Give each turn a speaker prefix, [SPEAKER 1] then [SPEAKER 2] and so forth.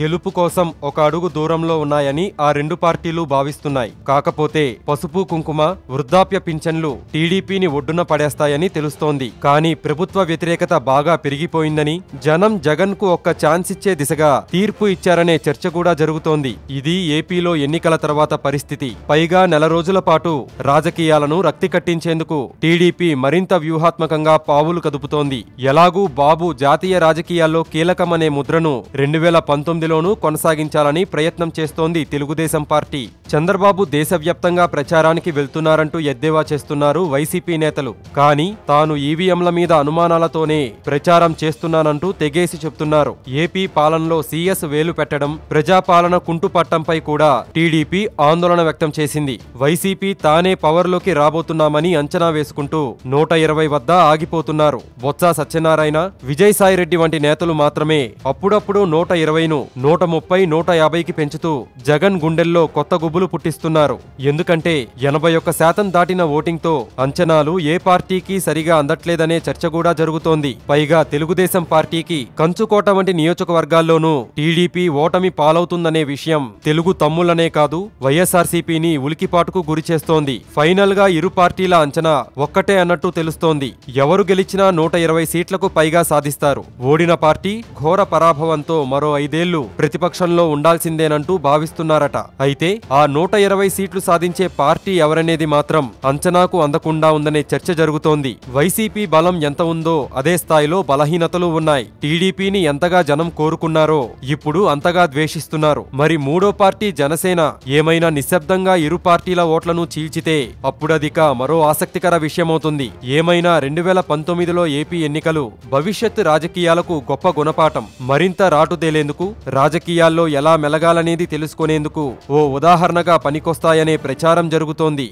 [SPEAKER 1] గెలుపు కోసం ఒక అడుగు దూరంలో ఉన్నాయని ఆ రెండు పార్టీలు భావిస్తున్నాయి కాకపోతే పసుపు కుంకుమ వృద్ధాప్య పింఛన్లు టీడీపీని ఒడ్డున పడేస్తాయని తెలుస్తోంది కానీ ప్రభుత్వ వ్యతిరేకత బాగా పెరిగిపోయిందని జనం జగన్ కు ఒక్క ఛాన్స్ ఇచ్చే దిశగా తీర్పు ఇచ్చారనే చర్చ కూడా జరుగుతోంది ఇది ఏపీలో ఎన్నికల తర్వాత పరిస్థితి పైగా నెల రోజుల పాటు రాజకీయాలను రక్తి కట్టించేందుకు టీడీపీ మరింత వ్యూహాత్మకంగా పావులు కదుపుతోంది ఎలాగూ బాబు జాతీయ రాజకీయాల్లో కీలకమనే ముద్రను రెండు వేల పంతొమ్మిది పరిధిలోనూ కొనసాగించాలని ప్రయత్నం చేస్తోంది తెలుగుదేశం పార్టీ చంద్రబాబు దేశవ్యాప్తంగా ప్రచారానికి వెళ్తున్నారంటూ ఎద్దేవా చేస్తున్నారు వైసీపీ నేతలు కానీ తాను ఈవీఎంల మీద అనుమానాలతోనే ప్రచారం చేస్తున్నానంటూ తెగేసి చెప్తున్నారు ఏపీ పాలనలో సీఎస్ వేలు పెట్టడం ప్రజాపాలన కుంటుపట్టంపై కూడా టీడీపీ ఆందోళన వ్యక్తం చేసింది వైసీపీ తానే పవర్లోకి రాబోతున్నామని అంచనా వేసుకుంటూ నూట ఇరవై వద్ద ఆగిపోతున్నారు బొత్స సత్యనారాయణ విజయసాయిరెడ్డి వంటి నేతలు మాత్రమే అప్పుడప్పుడు నూట ఇరవైను నూట ముప్పై నూట యాభైకి పెంచుతూ జగన్ గుండెల్లో కొత్త గుబులు పుట్టిస్తున్నారు ఎందుకంటే ఎనభై ఒక్క శాతం దాటిన ఓటింగ్తో అంచనాలు ఏ పార్టీకి సరిగా అందట్లేదనే చర్చ కూడా జరుగుతోంది పైగా తెలుగుదేశం పార్టీకి కంచుకోట వంటి నియోజకవర్గాల్లోనూ టీడీపీ ఓటమి పాలవుతుందనే విషయం తెలుగు తమ్ముళ్లనే కాదు వైఎస్ఆర్సీపీని ఉలికిపాటుకు గురిచేస్తోంది ఫైనల్ గా ఇరు పార్టీల అంచనా ఒక్కటే అన్నట్టు తెలుస్తోంది ఎవరు గెలిచినా నూట ఇరవై సీట్లకు పైగా సాధిస్తారు ఓడిన పార్టీ ఘోర పరాభవంతో మరో ఐదేళ్లు సభ్యులు ప్రతిపక్షంలో ఉండాల్సిందేనంటూ భావిస్తున్నారట అయితే ఆ నూట ఇరవై సీట్లు సాధించే పార్టీ ఎవరనేది మాత్రం అంచనాకు అందకుండా ఉందనే చర్చ జరుగుతోంది వైసీపీ బలం ఎంత ఉందో అదే స్థాయిలో బలహీనతలు ఉన్నాయి టీడీపీని ఎంతగా జనం కోరుకున్నారో ఇప్పుడు అంతగా ద్వేషిస్తున్నారు మరి మూడో పార్టీ జనసేన ఏమైనా నిశ్శబ్దంగా ఇరు పార్టీల ఓట్లను చీల్చితే అప్పుడదిక మరో ఆసక్తికర విషయమవుతుంది ఏమైనా రెండు వేల పంతొమ్మిదిలో ఏపీ ఎన్నికలు భవిష్యత్ రాజకీయాలకు గొప్ప గుణపాఠం మరింత రాటుదేలేందుకు రాజకీయాల్లో ఎలా మెలగాలనేది తెలుసుకునేందుకు ఓ ఉదాహరణగా పనికొస్తాయనే ప్రచారం జరుగుతోంది